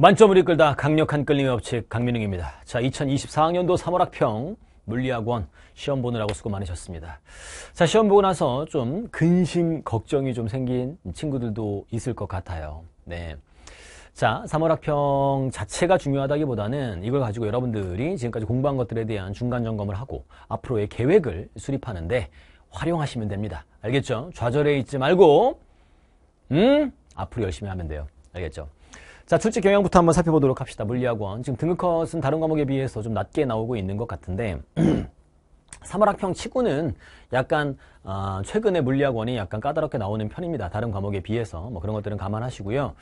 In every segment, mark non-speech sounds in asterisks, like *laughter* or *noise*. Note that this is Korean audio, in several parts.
만점을 이끌다 강력한 끌림의 업체 강민웅입니다. 자, 2024학년도 3월 학평 물리학원 시험 보느라고 수고 많으셨습니다. 자, 시험 보고 나서 좀 근심 걱정이 좀 생긴 친구들도 있을 것 같아요. 네. 자, 3월 학평 자체가 중요하다기보다는 이걸 가지고 여러분들이 지금까지 공부한 것들에 대한 중간 점검을 하고 앞으로의 계획을 수립하는데 활용하시면 됩니다. 알겠죠? 좌절해 있지 말고 음, 앞으로 열심히 하면 돼요. 알겠죠? 자, 출제 경향부터 한번 살펴보도록 합시다. 물리학원. 지금 등급컷은 다른 과목에 비해서 좀 낮게 나오고 있는 것 같은데 3월 *clears throat* 학평 치고는 약간 어, 최근에 물리학원이 약간 까다롭게 나오는 편입니다. 다른 과목에 비해서 뭐 그런 것들은 감안하시고요.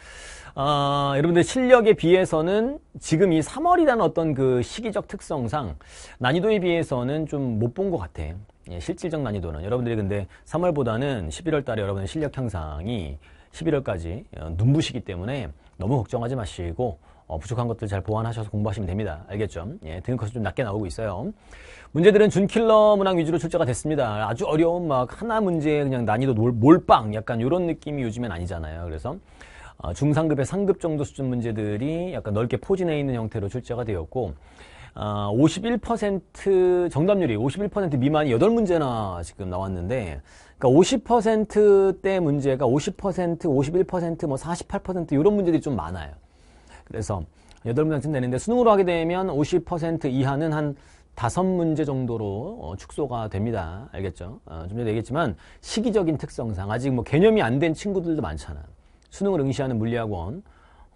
어, 여러분들 실력에 비해서는 지금 이 3월이라는 어떤 그 시기적 특성상 난이도에 비해서는 좀 못 본 것 같아. 예, 실질적 난이도는 여러분들이 근데 3월보다는 11월 달에 여러분의 실력 향상이 11월까지 어, 눈부시기 때문에 너무 걱정하지 마시고 어, 부족한 것들 잘 보완하셔서 공부하시면 됩니다. 알겠죠? 예, 등급컷은좀 낮게 나오고 있어요. 문제들은 준킬러 문항 위주로 출제가 됐습니다. 아주 어려운 막 하나 문제 그냥 난이도 몰빵 약간 이런 느낌이 요즘엔 아니잖아요. 그래서 어, 중상급의 상급 정도 수준 문제들이 약간 넓게 포진해 있는 형태로 출제가 되었고 아, 51% 정답률이 51% 미만이 8문제나 지금 나왔는데 그러니까 50%대 문제가 50%, 51%, 뭐 48% 이런 문제들이 좀 많아요. 그래서 8문제쯤 되는데 수능으로 하게 되면 50% 이하는 한 다섯 문제 정도로 어, 축소가 됩니다. 알겠죠? 어, 좀 전에 얘기했지만 시기적인 특성상 아직 뭐 개념이 안 된 친구들도 많잖아. 수능을 응시하는 물리학원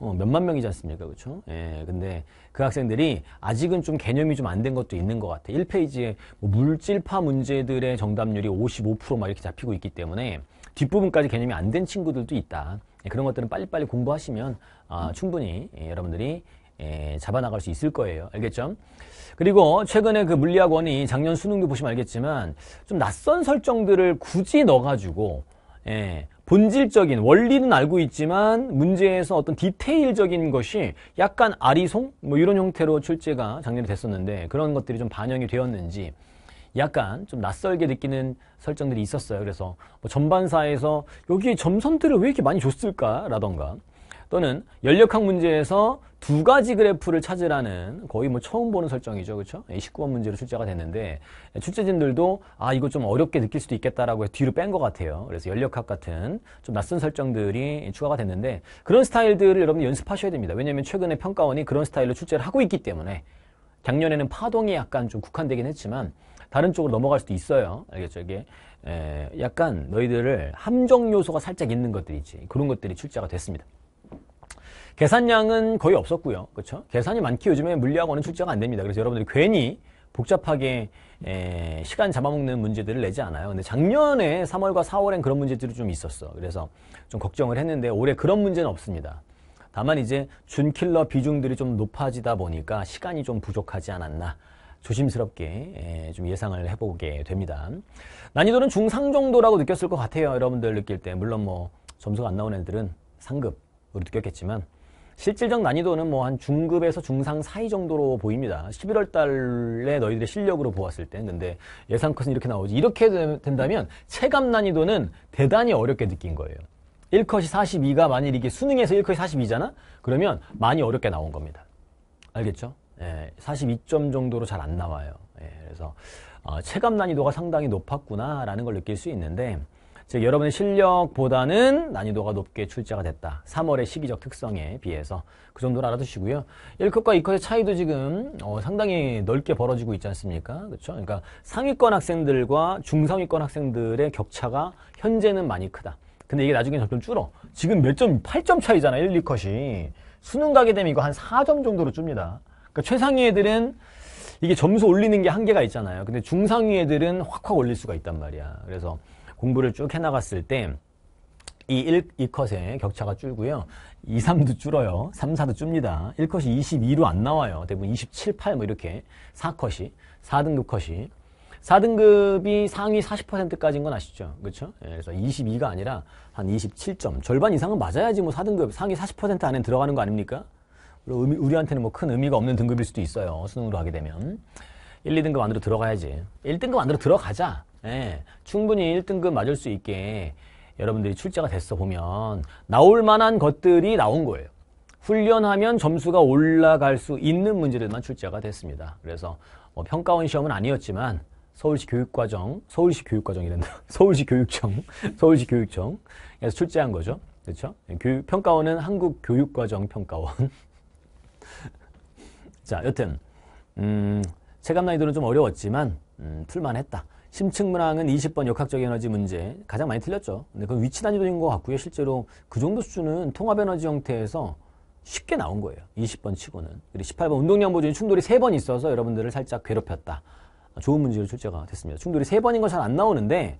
어, 몇만 명이지 않습니까? 그렇죠? 예, 근데 그 학생들이 아직은 좀 개념이 좀 안 된 것도 있는 것 같아요. 1페이지에 뭐 물질파 문제들의 정답률이 55%막 이렇게 잡히고 있기 때문에 뒷부분까지 개념이 안 된 친구들도 있다. 예, 그런 것들은 빨리빨리 공부하시면 아, 충분히 예, 여러분들이 예, 잡아나갈 수 있을 거예요. 알겠죠? 그리고 최근에 그 물리학원이 작년 수능도 보시면 알겠지만 좀 낯선 설정들을 굳이 넣어가지고 예, 본질적인 원리는 알고 있지만 문제에서 어떤 디테일적인 것이 약간 아리송 뭐 이런 형태로 출제가 작년에 됐었는데 그런 것들이 좀 반영이 되었는지 약간 좀 낯설게 느끼는 설정들이 있었어요. 그래서 뭐 전반사에서 여기에 점선들을 왜 이렇게 많이 줬을까라던가 또는 연력학 문제에서 두 가지 그래프를 찾으라는 거의 뭐 처음 보는 설정이죠. 그렇죠? 19번 문제로 출제가 됐는데 출제진들도 아 이거 좀 어렵게 느낄 수도 있겠다라고 해서 뒤로 뺀 것 같아요. 그래서 연력학 같은 좀 낯선 설정들이 추가가 됐는데 그런 스타일들을 여러분 연습하셔야 됩니다. 왜냐하면 최근에 평가원이 그런 스타일로 출제를 하고 있기 때문에 작년에는 파동이 약간 좀 국한되긴 했지만 다른 쪽으로 넘어갈 수도 있어요. 알겠죠? 이게 약간 너희들을 함정 요소가 살짝 있는 것들이지 그런 것들이 출제가 됐습니다. 계산량은 거의 없었고요. 그렇죠? 계산이 많기 요즘에 물리학원은 출제가 안 됩니다. 그래서 여러분들이 괜히 복잡하게 에, 시간 잡아먹는 문제들을 내지 않아요. 근데 작년에 3월과 4월엔 그런 문제들이 좀 있었어. 그래서 좀 걱정을 했는데 올해 그런 문제는 없습니다. 다만 이제 준킬러 비중들이 좀 높아지다 보니까 시간이 좀 부족하지 않았나. 조심스럽게 좀 예상을 해보게 됩니다. 난이도는 중상 정도라고 느꼈을 것 같아요. 여러분들 느낄 때. 물론 뭐 점수가 안나오는 애들은 상급으로 느꼈겠지만 실질적 난이도는 뭐 한 중급에서 중상 사이 정도로 보입니다. 11월 달에 너희들의 실력으로 보았을 때. 근데 예상컷은 이렇게 나오지. 이렇게 된다면 체감 난이도는 대단히 어렵게 느낀 거예요. 1컷이 42가 만일 이게 수능에서 1컷이 42잖아? 그러면 많이 어렵게 나온 겁니다. 알겠죠? 예, 42점 정도로 잘 안 나와요. 예, 그래서 어, 체감 난이도가 상당히 높았구나라는 걸 느낄 수 있는데 즉 여러분의 실력보다는 난이도가 높게 출제가 됐다. 3월의 시기적 특성에 비해서 그 정도를 알아두시고요. 1컷과 2컷의 차이도 지금 어, 상당히 넓게 벌어지고 있지 않습니까? 그렇죠? 그러니까 상위권 학생들과 중상위권 학생들의 격차가 현재는 많이 크다. 근데 이게 나중에 점점 줄어. 지금 몇 점, 8점 차이잖아, 1, 2컷이. 수능 가게 되면 이거 한 4점 정도로 줍니다. 그러니까 최상위 애들은 이게 점수 올리는 게 한계가 있잖아요. 근데 중상위 애들은 확확 올릴 수가 있단 말이야. 그래서 공부를 쭉 해나갔을 때이 1, 2컷의 격차가 줄고요. 2, 3도 줄어요. 3, 4도 줍니다. 1컷이 22로 안 나와요. 대부분 27, 8 뭐 이렇게 4컷이 4등급 컷이 4등급이 상위 40%까지인 건 아시죠? 그렇죠? 예, 그래서 22가 아니라 한 27점, 절반 이상은 맞아야지 뭐 4등급 상위 40% 안에 들어가는 거 아닙니까? 우리한테는 뭐 큰 의미가 없는 등급일 수도 있어요. 수능으로 하게 되면. 1, 2등급 안으로 들어가야지. 1등급 안으로 들어가자. 예, 충분히 1등급 맞을 수 있게 여러분들이 출제가 됐어 보면 나올 만한 것들이 나온 거예요. 훈련하면 점수가 올라갈 수 있는 문제들만 출제가 됐습니다. 그래서 뭐 평가원 시험은 아니었지만 서울시 교육과정, 서울시 교육과정이란다. *laughs* 서울시 교육청, *laughs* 서울시 교육청에서 출제한 거죠. 그렇죠? 교육, 평가원은 한국 교육과정 평가원. *laughs* 자, 여튼 음, 체감 난이도는 좀 어려웠지만 음, 풀만했다. 심층문항은 20번 역학적 에너지 문제 가장 많이 틀렸죠. 근데 그건 위치 단위도인 것 같고요. 실제로 그 정도 수준은 통합 에너지 형태에서 쉽게 나온 거예요. 20번 치고는. 그리고 18번 운동량 보존 충돌이 3번 있어서 여러분들을 살짝 괴롭혔다. 좋은 문제로 출제가 됐습니다. 충돌이 3번인 건 잘 안 나오는데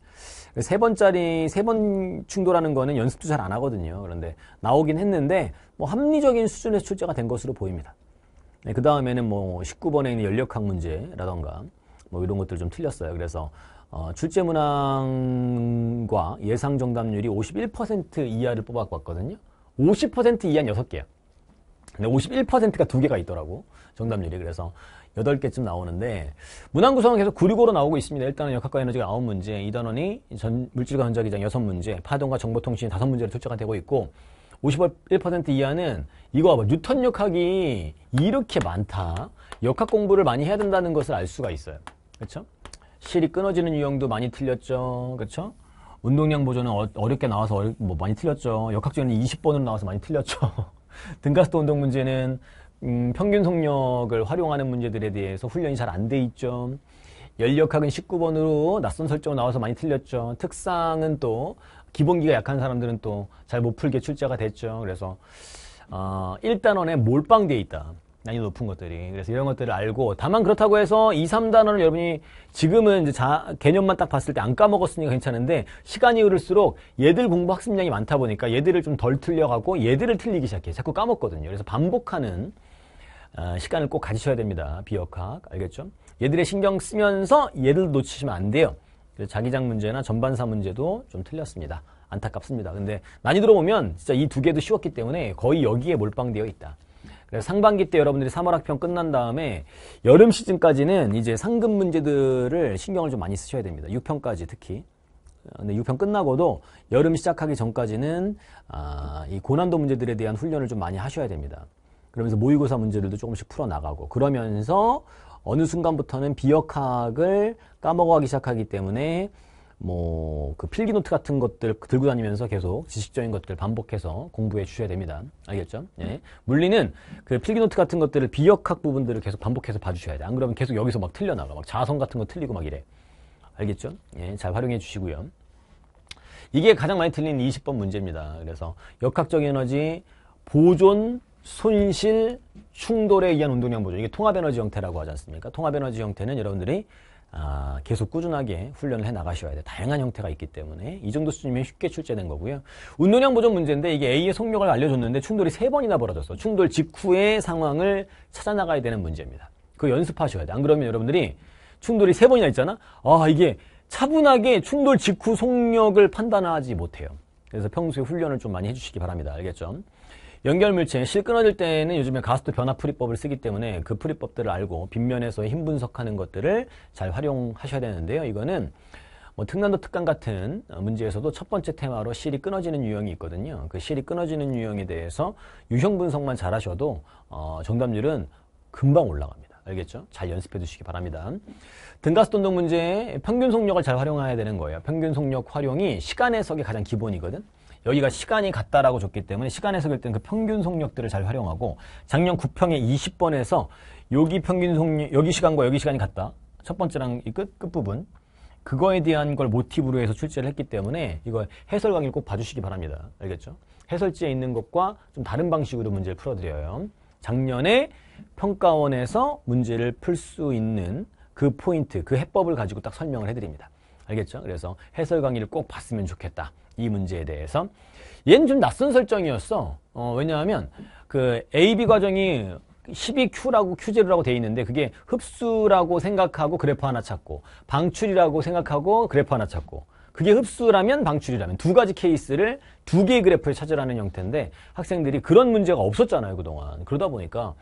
3번짜리 그 3번 충돌하는 거는 연습도 잘 안 하거든요. 그런데 나오긴 했는데 뭐 합리적인 수준에서 출제가 된 것으로 보입니다. 네, 그 다음에는 뭐 19번에 있는 연력학 문제라던가 뭐 이런 것들 좀 틀렸어요. 그래서 어, 출제문항과 예상 정답률이 51% 이하를 뽑아봤거든요. 50% 이하는 6개야. 근데 51%가 2개가 있더라고. 정답률이. 그래서 8개쯤 나오는데 문항 구성은 계속 965로 나오고 있습니다. 일단은 역학과 에너지가 9문제, 2단원이 전, 물질과 전자기장 6문제, 파동과 정보통신 이 5문제로 출제가 되고 있고 51% 이하는 이거 봐봐. 뉴턴 역학이 이렇게 많다. 역학 공부를 많이 해야 된다는 것을 알 수가 있어요. 그렇죠? 실이 끊어지는 유형도 많이 틀렸죠. 그렇죠? 운동량 보조는 어, 렵게 나와서 어렵, 뭐 많이 틀렸죠. 역학적는 20번으로 나와서 많이 틀렸죠. *laughs* 등가스도 운동 문제는 음, 평균 속력을 활용하는 문제들에 대해서 훈련이 잘 안 돼 있죠. 연력학은 19번으로 낯선 설정 나와서 많이 틀렸죠. 특상은 또 기본기가 약한 사람들은 또 잘 못 풀게 출제가 됐죠. 그래서 어, 아, 1단원에 몰빵돼 있다. 난이도 높은 것들이. 그래서 이런 것들을 알고 다만 그렇다고 해서 2, 3단어를 여러분이 지금은 이제 자, 개념만 딱 봤을 때 안 까먹었으니까 괜찮은데 시간이 흐를수록 얘들 공부 학습량이 많다 보니까 얘들을 좀 덜 틀려가고 얘들을 틀리기 시작해. 자꾸 까먹거든요. 그래서 반복하는 어, 시간을 꼭 가지셔야 됩니다. 비역학. 알겠죠? 얘들의 신경 쓰면서 얘들 놓치시면 안 돼요. 그래서 자기장 문제나 전반사 문제도 좀 틀렸습니다. 안타깝습니다. 근데 많이 들어보면 진짜 이 두 개도 쉬웠기 때문에 거의 여기에 몰빵되어 있다. 그래서 네, 상반기 때 여러분들이 3월 학평 끝난 다음에 여름 시즌까지는 이제 상급 문제들을 신경을 좀 많이 쓰셔야 됩니다. 6평까지 특히. 어, 근데 6평 끝나고도 여름 시작하기 전까지는 아, 이 고난도 문제들에 대한 훈련을 좀 많이 하셔야 됩니다. 그러면서 모의고사 문제들도 조금씩 풀어나가고 그러면서 어느 순간부터는 비역학을 까먹어가기 시작하기 때문에 뭐그 필기노트 같은 것들 들고 다니면서 계속 지식적인 것들 반복해서 공부해 주셔야 됩니다. 알겠죠? 예. 물리는 그 필기노트 같은 것들을 비역학 부분들을 계속 반복해서 봐주셔야 돼. 안 그러면 계속 여기서 막 틀려나가. 막 자성 같은 거 틀리고 막 이래. 알겠죠? 예, 잘 활용해 주시고요. 이게 가장 많이 틀린 20번 문제입니다. 그래서 역학적 에너지, 보존, 손실, 충돌에 의한 운동량 보존. 이게 통합에너지 형태라고 하지 않습니까? 통합에너지 형태는 여러분들이 아, 계속 꾸준하게 훈련을 해 나가셔야 돼요. 다양한 형태가 있기 때문에 이 정도 수준이면 쉽게 출제된 거고요. 운동량 보존 문제인데 이게 A의 속력을 알려줬는데 충돌이 세번이나 벌어졌어. 충돌 직후의 상황을 찾아 나가야 되는 문제입니다. 그 연습하셔야 돼. 안 그러면 여러분들이 충돌이 세번이나 있잖아. 아, 이게 차분하게 충돌 직후 속력을 판단하지 못해요. 그래서 평소에 훈련을 좀 많이 해주시기 바랍니다. 알겠죠? 연결 물체에실 끊어질 때는 요즘에 가스도 변화 풀이법을 쓰기 때문에 그 풀이법들을 알고 빗면에서힘 분석하는 것들을 잘 활용하셔야 되는데요. 이거는 뭐 특난도 특강 같은 문제에서도 첫 번째 테마로 실이 끊어지는 유형이 있거든요. 그 실이 끊어지는 유형에 대해서 유형 분석만 잘 하셔도 어, 정답률은 금방 올라갑니다. 알겠죠? 잘 연습해 두시기 바랍니다. 등가스 돈동 문제에 평균 속력을 잘 활용해야 되는 거예요. 평균 속력 활용이 시간 해석이 가장 기본이거든. 여기가 시간이 같다라고 줬기 때문에 시간 에서일 때는 그 평균 속력들을 잘 활용하고 작년 9평에 20번에서 여기 평균 속력, 여기 시간과 여기 시간이 같다. 첫 번째랑 이 끝, 끝부분. 그거에 대한 걸 모티브로 해서 출제를 했기 때문에 이거 해설 강의를 꼭 봐주시기 바랍니다. 알겠죠? 해설지에 있는 것과 좀 다른 방식으로 문제를 풀어드려요. 작년에 평가원에서 문제를 풀 수 있는 그 포인트, 그 해법을 가지고 딱 설명을 해드립니다. 알겠죠? 그래서 해설 강의를 꼭 봤으면 좋겠다. 이 문제에 대해서 얘는 좀 낯선 설정이었어 어, 왜냐하면 그 AB 과정이 12Q라고 Q제로라고 돼 있는데 그게 흡수라고 생각하고 그래프 하나 찾고 방출이라고 생각하고 그래프 하나 찾고 그게 흡수라면 방출이라면 두 가지 케이스를 두 개의 그래프를 찾으라는 형태인데 학생들이 그런 문제가 없었잖아요 그동안 그러다 보니까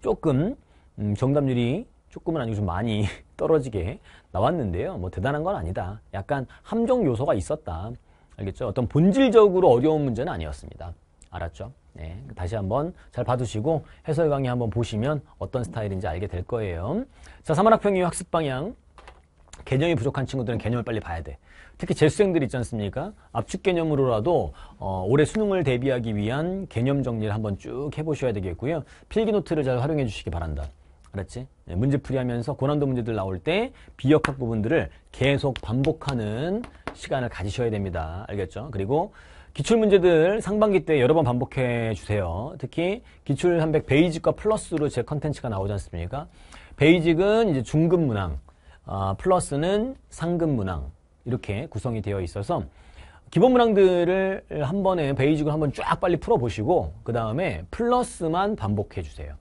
조금 음, 정답률이 조금은 아니고 좀 많이 *laughs* 떨어지게 나왔는데요 뭐 대단한 건 아니다 약간 함정 요소가 있었다 알겠죠? 어떤 본질적으로 어려운 문제는 아니었습니다. 알았죠? 네, 다시 한번 잘 봐두시고 해설 강의 한번 보시면 어떤 스타일인지 알게 될 거예요. 자, 사만학평이 학습 방향. 개념이 부족한 친구들은 개념을 빨리 봐야 돼. 특히 재수생들 있지 않습니까? 압축 개념으로라도 어, 올해 수능을 대비하기 위한 개념 정리를 한번 쭉 해보셔야 되겠고요. 필기노트를 잘 활용해 주시기 바란다. 알았지? 네, 문제풀이 하면서 고난도 문제들 나올 때 비역학 부분들을 계속 반복하는 시간을 가지셔야 됩니다. 알겠죠? 그리고 기출문제들 상반기 때 여러 번 반복해 주세요. 특히 기출 300 베이직과 플러스로 제 컨텐츠가 나오지 않습니까? 베이직은 이제 중급 문항, 어, 플러스는 상급 문항 이렇게 구성이 되어 있어서 기본 문항들을 한 번에 베이직을 한번 쫙 빨리 풀어보시고 그 다음에 플러스만 반복해 주세요.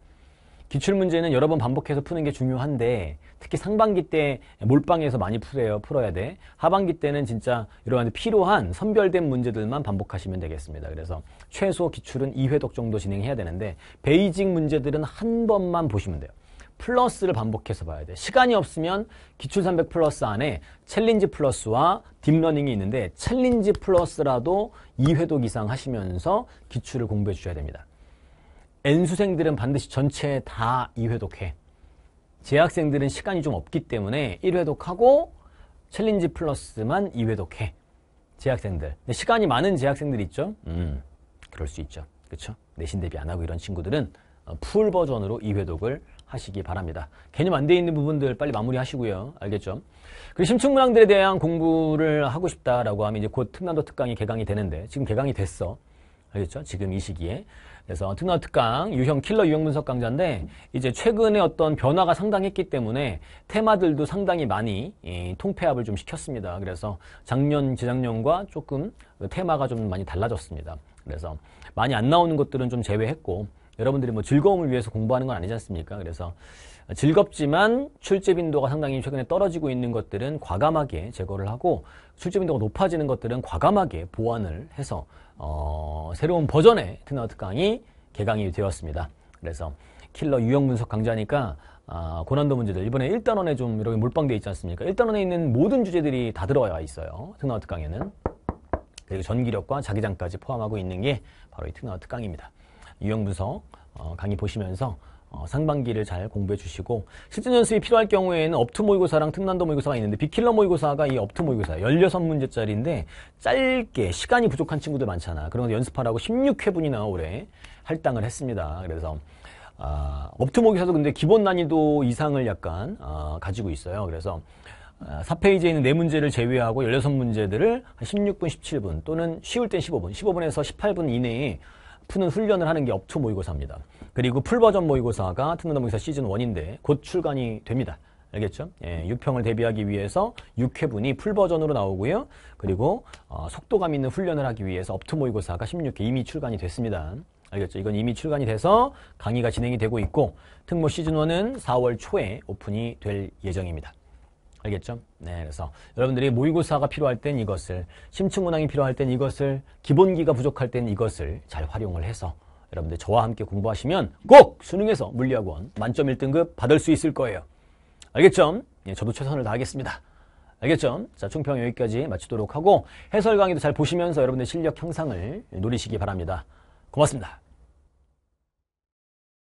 기출 문제는 여러 번 반복해서 푸는 게 중요한데 특히 상반기 때 몰빵해서 많이 풀어요. 풀어야 돼. 하반기 때는 진짜 여러분한테 필요한 선별된 문제들만 반복하시면 되겠습니다. 그래서 최소 기출은 2회독 정도 진행해야 되는데 베이직 문제들은 한 번만 보시면 돼요. 플러스를 반복해서 봐야 돼. 시간이 없으면 기출 300 플러스 안에 챌린지 플러스와 딥러닝이 있는데 챌린지 플러스라도 2회독 이상 하시면서 기출을 공부해 주셔야 됩니다. N수생들은 반드시 전체 다 2회독해. 재학생들은 시간이 좀 없기 때문에 1회독하고 챌린지 플러스만 2회독해. 재학생들. 시간이 많은 재학생들 있죠? 음, 그럴 수 있죠. 그쵸 내신 대비 안 하고 이런 친구들은 어, 풀 버전으로 2회독을 하시기 바랍니다. 개념 안 돼 있는 부분들 빨리 마무리 하시고요. 알겠죠? 그리고 심층문항들에 대한 공부를 하고 싶다라고 하면 이제 곧 특난도 특강이 개강이 되는데 지금 개강이 됐어. 알겠죠? 지금 이 시기에. 그래서 특나 특강 유형 킬러 유형 분석 강좌인데 이제 최근에 어떤 변화가 상당했기 때문에 테마들도 상당히 많이 예, 통폐합을 좀 시켰습니다. 그래서 작년 재작년과 조금 테마가 좀 많이 달라졌습니다. 그래서 많이 안 나오는 것들은 좀 제외했고 여러분들이 뭐 즐거움을 위해서 공부하는 건 아니지 않습니까? 그래서 즐겁지만 출제 빈도가 상당히 최근에 떨어지고 있는 것들은 과감하게 제거를 하고 출제 빈도가 높아지는 것들은 과감하게 보완을 해서 어, 새로운 버전의 트나우트 강이 개강이 되었습니다. 그래서 킬러 유형 분석 강좌니까 아, 고난도 문제들 이번에 1단원에 좀 이렇게 몰빵되어 있지 않습니까? 1단원에 있는 모든 주제들이 다 들어와 있어요. 특나우트 강에는 그리고 전기력과 자기장까지 포함하고 있는 게 바로 이 특나우트 강입니다. 유형 분석 어, 강의 보시면서 어, 상반기를 잘 공부해 주시고 실전 연습이 필요할 경우에는 업투 모의고사랑 특난도 모의고사가 있는데 비킬러 모의고사가 이 업투 모의고사 16문제짜리인데 짧게 시간이 부족한 친구들 많잖아. 그런 거 연습하라고 16회분이나 올해 할당을 했습니다. 그래서 아, 업투 모의고사도 근데 기본 난이도 이상을 약간 아, 가지고 있어요. 그래서 4페이지에 아, 있는 4문제를 제외하고 16문제들을 한 16분, 17분 또는 쉬울 땐 15분, 15분에서 18분 이내에 푸는 훈련을 하는 게 업투 모의고사입니다. 그리고 풀버전 모의고사가 특례 모의고사 시즌 1인데 곧 출간이 됩니다. 알겠죠? 예, 6평을 대비하기 위해서 6회분이 풀버전으로 나오고요. 그리고 어, 속도감 있는 훈련을 하기 위해서 업트 모의고사가 16회 이미 출간이 됐습니다. 알겠죠? 이건 이미 출간이 돼서 강의가 진행이 되고 있고 특모 시즌1은 4월 초에 오픈이 될 예정입니다. 알겠죠? 네, 그래서 여러분들이 모의고사가 필요할 땐 이것을, 심층문항이 필요할 땐 이것을, 기본기가 부족할 땐 이것을 잘 활용을 해서 여러분들 저와 함께 공부하시면 꼭 수능에서 물리학원 만점 1등급 받을 수 있을 거예요. 알겠죠? 예, 저도 최선을 다하겠습니다. 알겠죠? 자, 총평 여기까지 마치도록 하고 해설 강의도 잘 보시면서 여러분의 실력 향상을 노리시기 바랍니다. 고맙습니다.